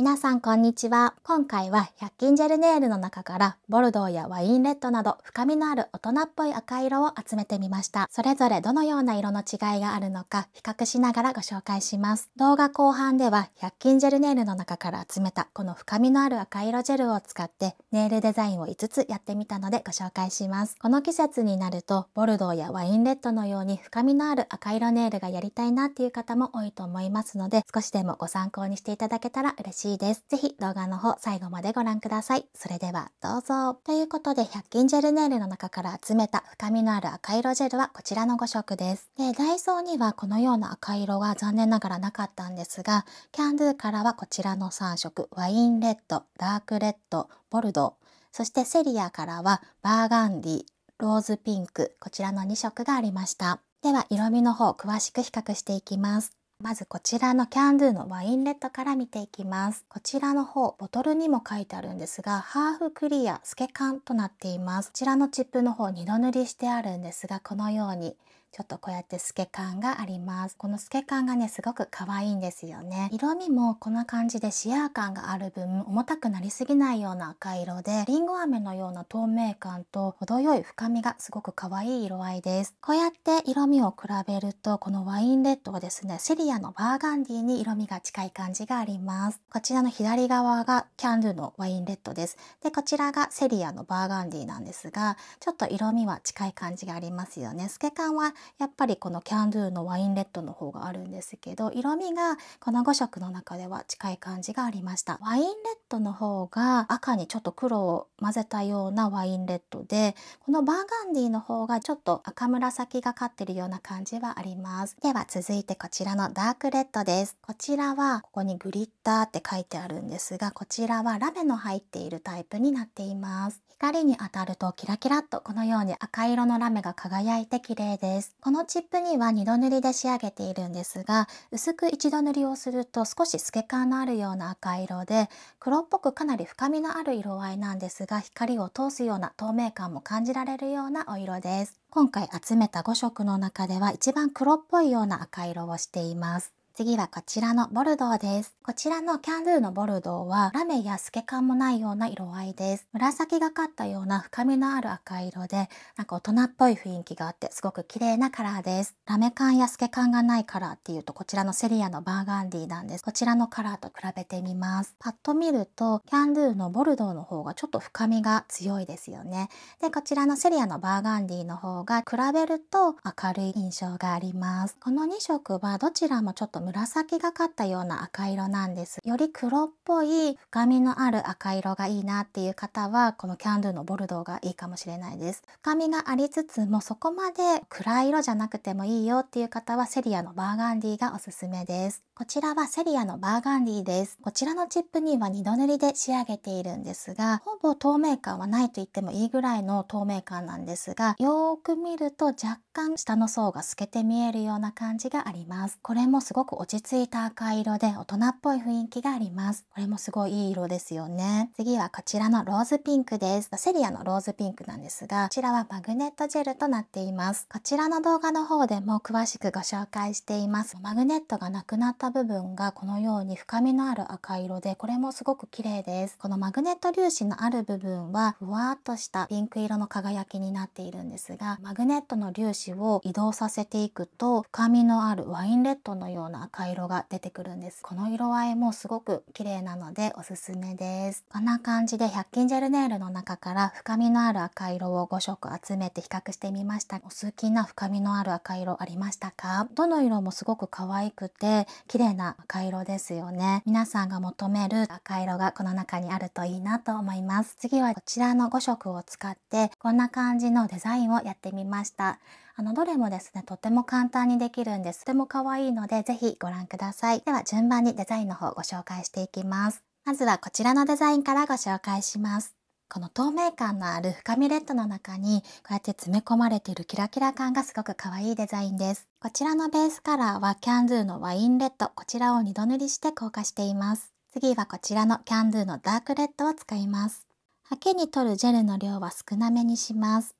皆さんこんにちは。今回は100均ジェルネイルの中からボルドーやワインレッドなど深みのある大人っぽい赤色を集めてみました。それぞれどのような色の違いがあるのか比較しながらご紹介します。動画後半では100均ジェルネイルの中から集めたこの深みのある赤色ジェルを使ってネイルデザインを5つやってみたのでご紹介します。この季節になるとボルドーやワインレッドのように深みのある赤色ネイルがやりたいなっていう方も多いと思いますので少しでもご参考にしていただけたら嬉しいしいです。ぜひ動画の方最後までご覧ください。それではどうぞ。ということで、100均ジェルネイルの中から集めた深みのある赤色ジェルはこちらの5色です。で、ダイソーにはこのような赤色は残念ながらなかったんですが、キャンドゥからはこちらの3色、ワインレッド、ダークレッド、ボルドそしてセリアからはバーガンディ、ローズピンク、こちらの2色がありました。では色味の方詳しく比較していきます。まずこちらのキャンドゥのワインレッドから見ていきます。こちらの方、ボトルにも書いてあるんですが、ハーフクリア、透け感となっています。こちらのチップの方、二度塗りしてあるんですが、このようにちょっとこうやって透け感がありますこの透け感がねすごく可愛いんですよね色味もこんな感じでシアー感がある分重たくなりすぎないような赤色でりんご飴のような透明感と程よい深みがすごく可愛い色合いですこうやって色味を比べるとこのワインレッドはですねシリアのバーガンディに色味が近い感じがありますこちらの左側がキャンドゥのワインレッドですでこちらがセリアのバーガンディなんですがちょっと色味は近い感じがありますよね透け感はやっぱりこのキャンドゥのワインレッドの方があるんですけど色味がこの5色の中では近い感じがありましたワインレッドの方が赤にちょっと黒を混ぜたようなワインレッドでこのバーガンディの方がちょっと赤紫がかってるような感じはありますでは続いてこちらのダークレッドですこちらはここにグリッターって書いてあるんですがこちらはラメの入っているタイプになっています光に当たるとキラキラとこのように赤色のラメが輝いて綺麗です。このチップには2度塗りで仕上げているんですが、薄く1度塗りをすると少し透け感のあるような赤色で、黒っぽくかなり深みのある色合いなんですが、光を通すような透明感も感じられるようなお色です。今回集めた5色の中では一番黒っぽいような赤色をしています。次はこちらのボルドーです。こちらのキャンドゥのボルドーはラメや透け感もないような色合いです。紫がかったような深みのある赤色で、なんか大人っぽい雰囲気があってすごく綺麗なカラーです。ラメ感や透け感がないカラーっていうとこちらのセリアのバーガンディなんです。こちらのカラーと比べてみます。パッと見るとキャンドゥのボルドーの方がちょっと深みが強いですよね。で、こちらのセリアのバーガンディの方が比べると明るい印象があります。この2色はどちらもちょっと紫がかったような赤色なんです。より黒っぽい深みのある赤色がいいなっていう方はこのキャンドゥのボルドーがいいかもしれないです。深みがありつつもそこまで暗い色じゃなくてもいいよっていう方はセリアのバーガンディがおすすめです。こちらはセリアのバーガンディです。こちらのチップには2度塗りで仕上げているんですが、ほぼ透明感はないと言ってもいいぐらいの透明感なんですが、よーく見ると若干下の層が透けて見えるような感じがあります。これもすごくく落ち着いた赤色で大人っぽい雰囲気があります。これもすごいいい色ですよね。次はこちらのローズピンクです。セリアのローズピンクなんですが、こちらはマグネットジェルとなっています。こちらの動画の方でも詳しくご紹介しています。マグネットがなくなった部分がこのように深みのある赤色で、これもすごく綺麗です。このマグネット粒子のある部分は、ふわっとしたピンク色の輝きになっているんですが、マグネットの粒子を移動させていくと、深みのあるワインレッドのような赤色が出てくるんですこの色合いもすごく綺麗なのでおすすめですこんな感じで100均ジェルネイルの中から深みのある赤色を5色集めて比較してみましたお好きな深みのある赤色ありましたかどの色もすごく可愛くて綺麗な赤色ですよね皆さんが求める赤色がこの中にあるといいなと思います次はこちらの5色を使ってこんな感じのデザインをやってみましたあの、どれもですね、とても簡単にできるんです。とても可愛いので、ぜひご覧ください。では、順番にデザインの方ご紹介していきます。まずはこちらのデザインからご紹介します。この透明感のある深みレッドの中にこうやって詰め込まれているキラキラ感がすごく可愛いデザインです。こちらのベースカラーはキャンドゥのワインレッド、こちらを2度塗りして硬化しています。次はこちらのキャンドゥのダークレッドを使います。ハケに取るジェルの量は少なめにします。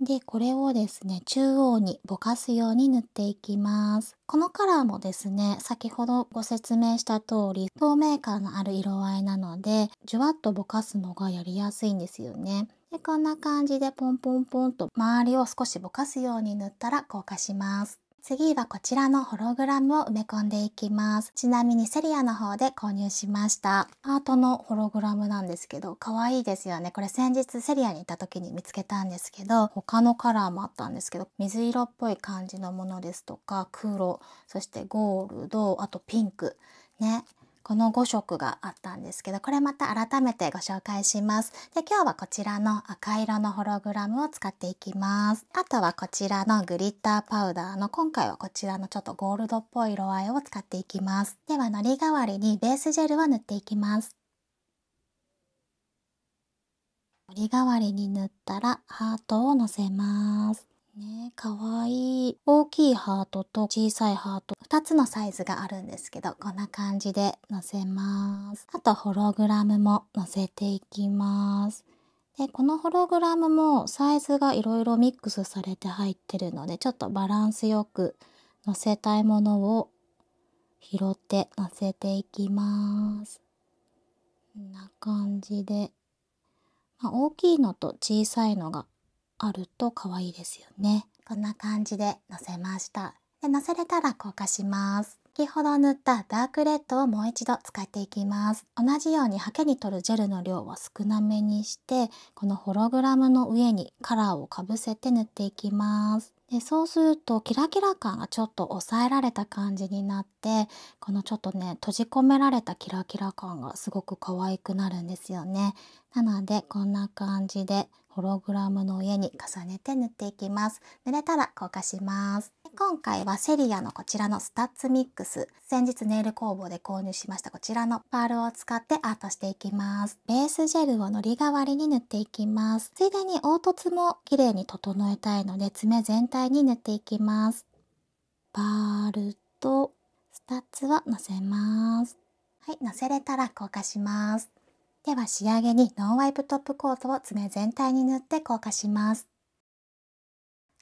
で、これをですね、中央にぼかすように塗っていきます。このカラーもですね、先ほどご説明した通り、透明感のある色合いなので、じゅわっとぼかすのがやりやすいんですよね。で、こんな感じでポンポンポンと周りを少しぼかすように塗ったら硬化します。次はこちらのホログラムを埋め込んでいきます。ちなみにセリアの方で購入しました。ハートのホログラムなんですけど、可愛いですよね。これ先日セリアに行った時に見つけたんですけど、他のカラーもあったんですけど、水色っぽい感じのものですとか、黒、そしてゴールド、あとピンク。ね、この5色があったんですけど、これまた改めてご紹介します。で、今日はこちらの赤色のホログラムを使っていきます。あとはこちらのグリッターパウダーの、今回はこちらのちょっとゴールドっぽい色合いを使っていきます。では、のり代わりにベースジェルを塗っていきます。のり代わりに塗ったらハートをのせます。ねかわいい大きいハートと小さいハート2つのサイズがあるんですけどこんな感じでのせますあとホログラムものせていきますでこのホログラムもサイズがいろいろミックスされて入ってるのでちょっとバランスよくのせたいものを拾ってのせていきますこんな感じで、まあ、大きいのと小さいのがあると可愛いですよねこんな感じでのせましたで乗せれたら硬化します先ほど塗ったダークレッドをもう一度使っていきます同じようにハケに取るジェルの量は少なめにしてこのホログラムの上にカラーをかぶせて塗っていきますでそうするとキラキラ感がちょっと抑えられた感じになってこのちょっとね閉じ込められたキラキラ感がすごく可愛くなるんですよねなのでこんな感じでホログラムの上に重ねて塗っていきます。塗れたら硬化します。今回はセリアのこちらのスタッツミックス。先日ネイル工房で購入しましたこちらのパールを使ってアートしていきます。ベースジェルをのり代わりに塗っていきます。ついでに凹凸も綺麗に整えたいので爪全体に塗っていきます。パールとスタッツをのせます。はい、乗せれたら硬化します。では仕上げにノンワイプトップコートを爪全体に塗って硬化します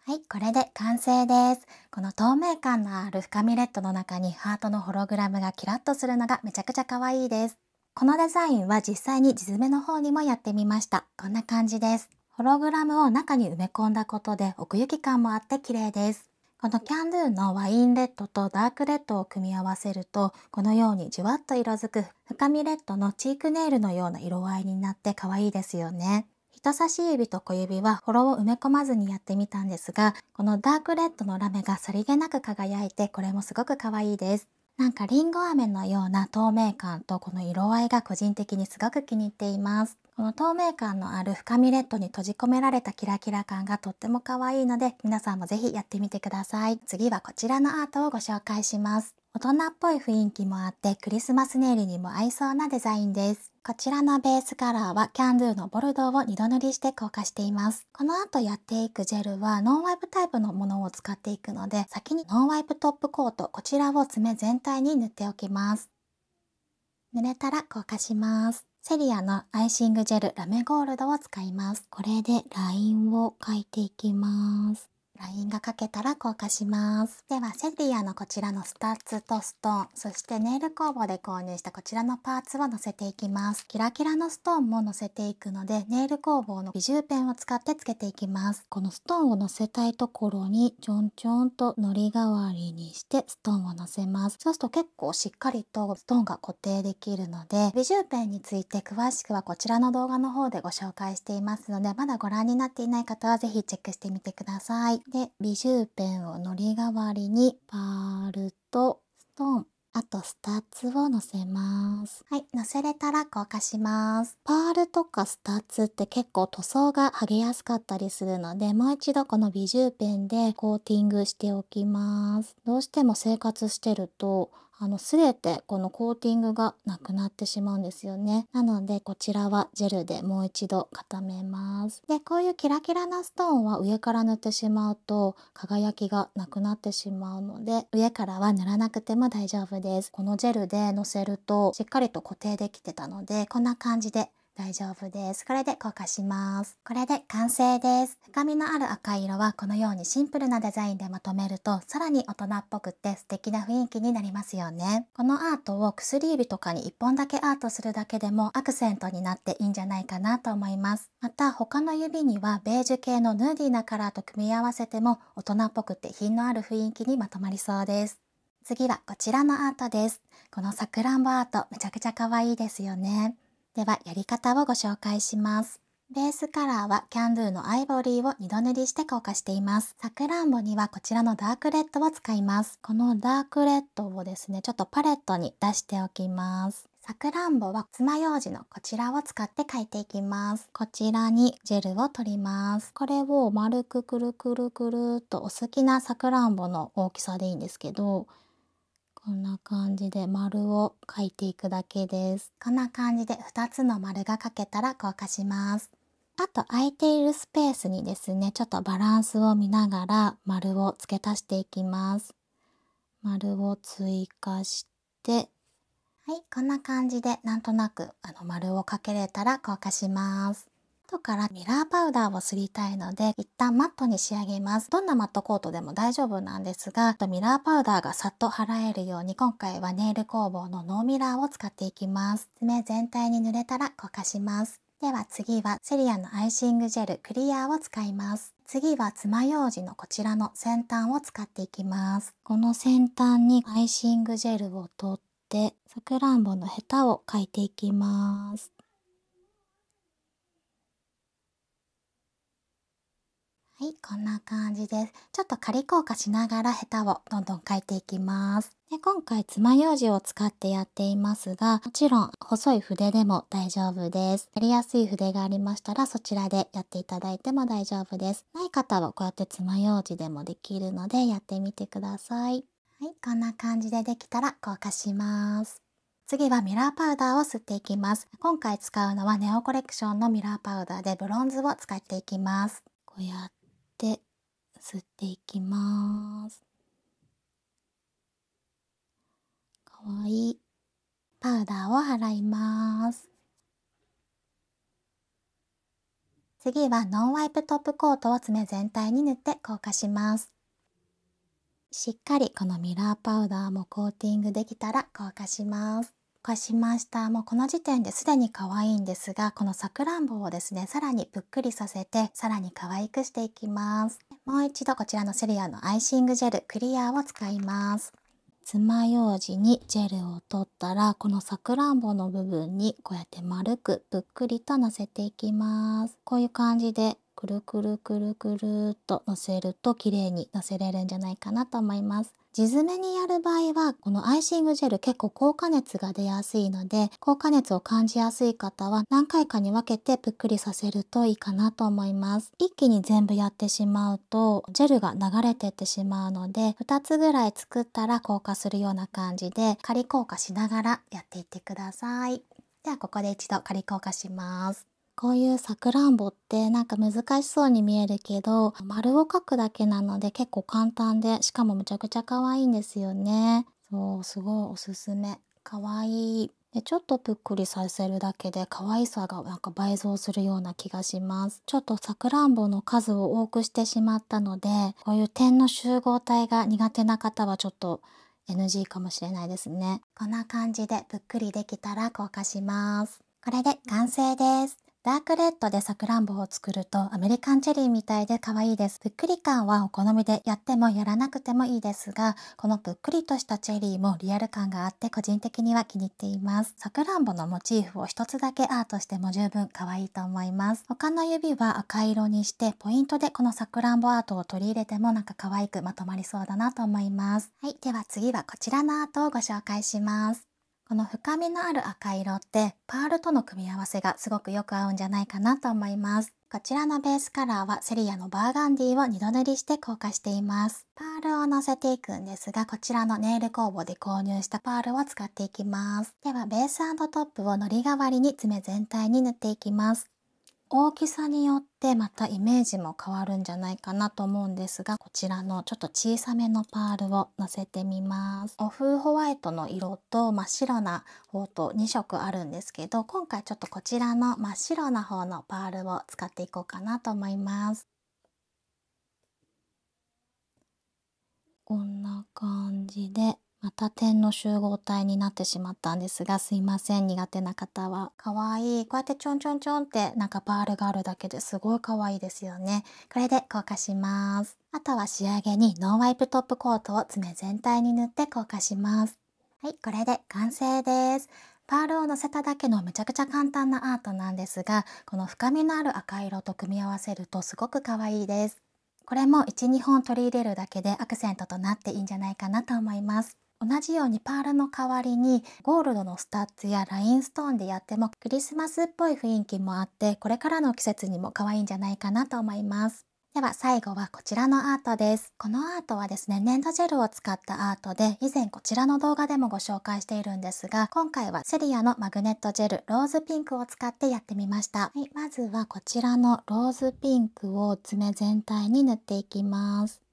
はい、これで完成です。この透明感のある深みレッドの中にハートのホログラムがキラッとするのがめちゃくちゃ可愛いです。このデザインは実際に地爪の方にもやってみました。こんな感じです。ホログラムを中に埋め込んだことで奥行き感もあって綺麗です。このキャンドゥのワインレッドとダークレッドを組み合わせるとこのようにじわっと色づく深みレッドのチークネイルのような色合いになって可愛いですよね。人差し指と小指はフォロを埋め込まずにやってみたんですがこのダークレッドのラメがさりげなく輝いてこれもすごく可愛いです。なんかリンゴ飴のような透明感とこの色合いが個人的にすごく気に入っています。この透明感のある深みレッドに閉じ込められたキラキラ感がとっても可愛いので皆さんもぜひやってみてください次はこちらのアートをご紹介します大人っぽい雰囲気もあってクリスマスネイルにも合いそうなデザインですこちらのベースカラーはキャンドゥのボルドーを2度塗りして硬化しています。この後やっていくジェルはノンワイプタイプのものを使っていくので先にノンワイプトップコートこちらを爪全体に塗っておきます。塗れたら硬化します。セリアのアイシングジェルラメゴールドを使います。これでラインを描いていきます。LINE がかけたら硬化します。では、セディアのこちらのスタッツとストーン、そしてネイル工房で購入したこちらのパーツを乗せていきます。キラキラのストーンも乗せていくので、ネイル工房の美重ペンを使ってつけていきます。このストーンを乗せたいところに、ちょんちょんと糊代わりにしてストーンを乗せます。そうすると結構しっかりとストーンが固定できるので、美重ペンについて詳しくはこちらの動画の方でご紹介していますので、まだご覧になっていない方はぜひチェックしてみてください。でビジューペンをのり代わりにパールとストーンあとスタッツを乗せます。はい、乗せれたら硬化します。パールとかスタッツって結構塗装が剥げやすかったりするので、もう一度このビジューペンでコーティングしておきます。どうしても生活してると、あの擦れてこのコーティングがなくなってしまうんですよねなのでこちらはジェルでもう一度固めますでこういうキラキラなストーンは上から塗ってしまうと輝きがなくなってしまうので上からは塗らなくても大丈夫ですこのジェルでのせるとしっかりと固定できてたのでこんな感じで大丈夫です。これで硬化します。これで完成です。深みのある赤色はこのようにシンプルなデザインでまとめるとさらに大人っぽくって素敵な雰囲気になりますよね。このアートを薬指とかに1本だけアートするだけでもアクセントになっていいんじゃないかなと思います。また他の指にはベージュ系のヌーディーなカラーと組み合わせても大人っぽくって品のある雰囲気にまとまりそうです。次はこちらのアートです。このさくらんぼアートめちゃくちゃ可愛いですよね。では、やり方をご紹介します。ベースカラーはキャンドゥのアイボリーを2度塗りして硬化しています。さくらんぼにはこちらのダークレッドを使います。このダークレッドをですね、ちょっとパレットに出しておきます。さくらんぼは爪楊枝のこちらを使って描いていきます。こちらにジェルを取ります。これを丸くくるくるくるっとお好きなさくらんぼの大きさでいいんですけど、こんな感じで丸を描いていくだけですこんな感じで2つの丸が描けたら硬化しますあと空いているスペースにですねちょっとバランスを見ながら丸を付け足していきます丸を追加してはいこんな感じでなんとなくあの丸をかけれたら硬化します後からミラーパウダーをすりたいので、一旦マットに仕上げます。どんなマットコートでも大丈夫なんですが、ミラーパウダーがさっと払えるように、今回はネイル工房のノーミラーを使っていきます。爪全体に濡れたらこかします。では次はセリアのアイシングジェルクリアを使います。次は爪楊枝のこちらの先端を使っていきます。この先端にアイシングジェルを取って、さくらんぼのヘタを描いていきます。はいこんな感じですちょっと仮硬化しながらヘタをどんどん描いていきますで今回爪楊枝を使ってやっていますがもちろん細い筆でも大丈夫ですやりやすい筆がありましたらそちらでやっていただいても大丈夫ですない方はこうやって爪楊枝でもできるのでやってみてくださいはい、こんな感じでできたら硬化します。次はミラーパウダーを吸っていきます。今回使うのはネオコレクションのミラーパウダーでブロンズを使っていきます。こうやっ吸っていきますかわいいパウダーを払います次はノンワイプトップコートを爪全体に塗って硬化しますしっかりこのミラーパウダーもコーティングできたら硬化します化しましたもうこの時点ですでに可愛いんですがこのさくらんぼをですねさらにぷっくりさせてさらに可愛くしていきますもう一度こちらのセリアのアイシングジェルクリアを使います。爪楊枝にジェルを取ったらこのさくらんぼの部分にこうやって丸くぷっくりとのせていきます。こういう感じでくるくるくるくるっとのせると綺麗にのせれるんじゃないかなと思います。地爪にやる場合は、このアイシングジェル結構硬化熱が出やすいので、硬化熱を感じやすい方は何回かに分けてぷっくりさせるといいかなと思います。一気に全部やってしまうと、ジェルが流れてってしまうので、2つぐらい作ったら硬化するような感じで、仮硬化しながらやっていってください。ではここで一度仮硬化します。こういうさくらんぼってなんか難しそうに見えるけど丸を描くだけなので結構簡単でしかもむちゃくちゃ可愛いんですよね。そうすごいおすすめ可愛いでちょっとぷっくりさせるだけで可愛さがなんか倍増するような気がしますちょっとさくらんぼの数を多くしてしまったのでこういう点の集合体が苦手な方はちょっと NG かもしれないですねこんな感じでぷっくりできたら硬化しますこれで完成ですダークレッドでさくらんぼを作るとアメリカンチェリーみたいで可愛いです。ぷっくり感はお好みでやってもやらなくてもいいですが、このぷっくりとしたチェリーもリアル感があって個人的には気に入っています。さくらんぼのモチーフを一つだけアートしても十分可愛いと思います。他の指は赤色にしてポイントでこのさくらんぼアートを取り入れてもなんか可愛くまとまりそうだなと思います。はい、では次はこちらのアートをご紹介します。この深みのある赤色ってパールとの組み合わせがすごくよく合うんじゃないかなと思います。こちらのベースカラーはセリアのバーガンディを2度塗りして硬化しています。パールを乗せていくんですが、こちらのネイル工房で購入したパールを使っていきます。では、ベーストップをのり代わりに爪全体に塗っていきます。大きさによってまたイメージも変わるんじゃないかなと思うんですがこちらのちょっと小さめのパールをのせてみますオフホワイトの色と真っ白な方と2色あるんですけど今回ちょっとこちらの真っ白な方のパールを使っていこうかなと思いますこんな感じでまた点の集合体になってしまったんですがすいません苦手な方はかわいいこうやってちょんちょんちょんってなんかパールがあるだけですごいかわいいですよねこれで硬化しますあとは仕上げにノンワイプトップコートを爪全体に塗って硬化しますはいこれで完成ですパールを乗せただけのめちゃくちゃ簡単なアートなんですがこの深みのある赤色と組み合わせるとすごく可愛いですこれも1、2本取り入れるだけでアクセントとなっていいんじゃないかなと思います。同じようにパールの代わりにゴールドのスタッツやラインストーンでやってもクリスマスっぽい雰囲気もあってこれからの季節にも可愛いんじゃないかなと思います。では最後はこちらのアートです。このアートはですね、粘土ジェルを使ったアートで、以前こちらの動画でもご紹介しているんですが、今回はセリアのマグネットジェル、ローズピンクを使ってやってみました。はい、まずはこちらのローズピンクを爪全体に塗っていきます。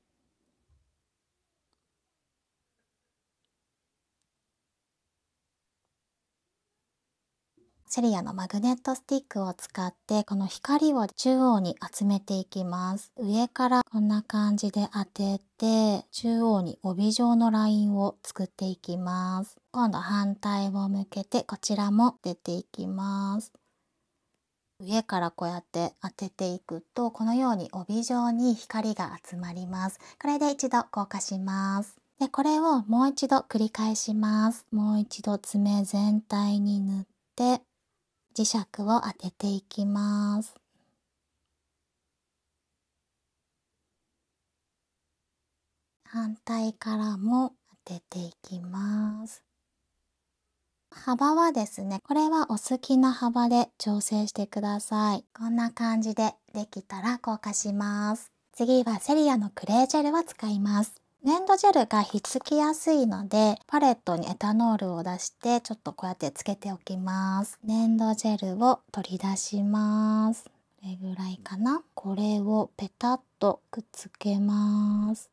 セリアのマグネットスティックを使ってこの光を中央に集めていきます上からこんな感じで当てて中央に帯状のラインを作っていきます今度反対を向けてこちらも出ていきます上からこうやって当てていくとこのように帯状に光が集まりますこれで一度硬化しますでこれをもう一度繰り返しますもう一度爪全体に塗って磁石を当てていきます。反対からも当てていきます。幅はですね、これはお好きな幅で調整してください。こんな感じでできたら硬化します。次はセリアのクレージェルを使います。粘土ジェルがひっつきやすいのでパレットにエタノールを出してちょっとこうやってつけておきます粘土ジェルを取り出しますこれぐらいかなこれをペタッとくっつけます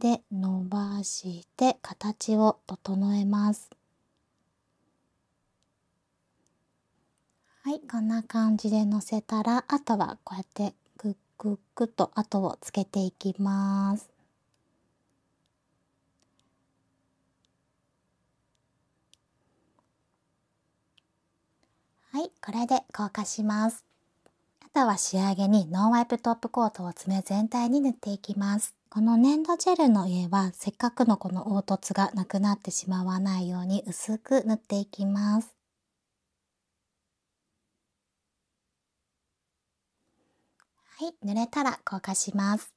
で伸ばして形を整えますはいこんな感じで乗せたらあとはこうやってグックックと後をつけていきますはいこれで硬化しますあとは仕上げにノンワイプトップコートを爪全体に塗っていきますこの粘土ジェルの上はせっかくのこの凹凸がなくなってしまわないように薄く塗っていきますはい、濡れたら硬化します。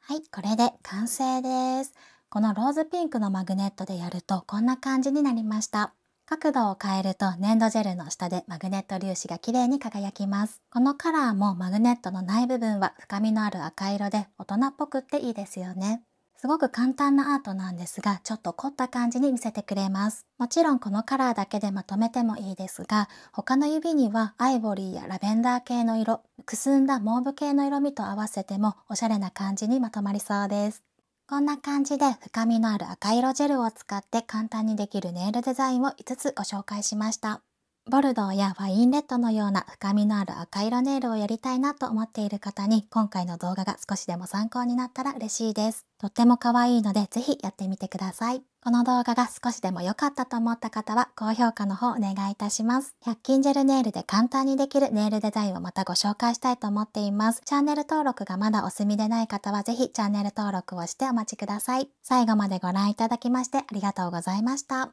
はい、これで完成です。このローズピンクのマグネットでやるとこんな感じになりました。角度を変えると粘土ジェルの下でマグネット粒子がきれいに輝きます。このカラーもマグネットのない部分は深みのある赤色で大人っぽくっていいですよね。すごく簡単なアートなんですが、ちょっと凝った感じに見せてくれます。もちろんこのカラーだけでまとめてもいいですが、他の指にはアイボリーやラベンダー系の色、くすんだモーブ系の色味と合わせてもおしゃれな感じにまとまりそうです。こんな感じで深みのある赤色ジェルを使って簡単にできるネイルデザインを5つご紹介しました。ボルドーやワインレッドのような深みのある赤色ネイルをやりたいなと思っている方に今回の動画が少しでも参考になったら嬉しいです。とっても可愛いのでぜひやってみてください。この動画が少しでも良かったと思った方は高評価の方お願いいたします。100均ジェルネイルで簡単にできるネイルデザインをまたご紹介したいと思っています。チャンネル登録がまだお済みでない方はぜひチャンネル登録をしてお待ちください。最後までご覧いただきましてありがとうございました。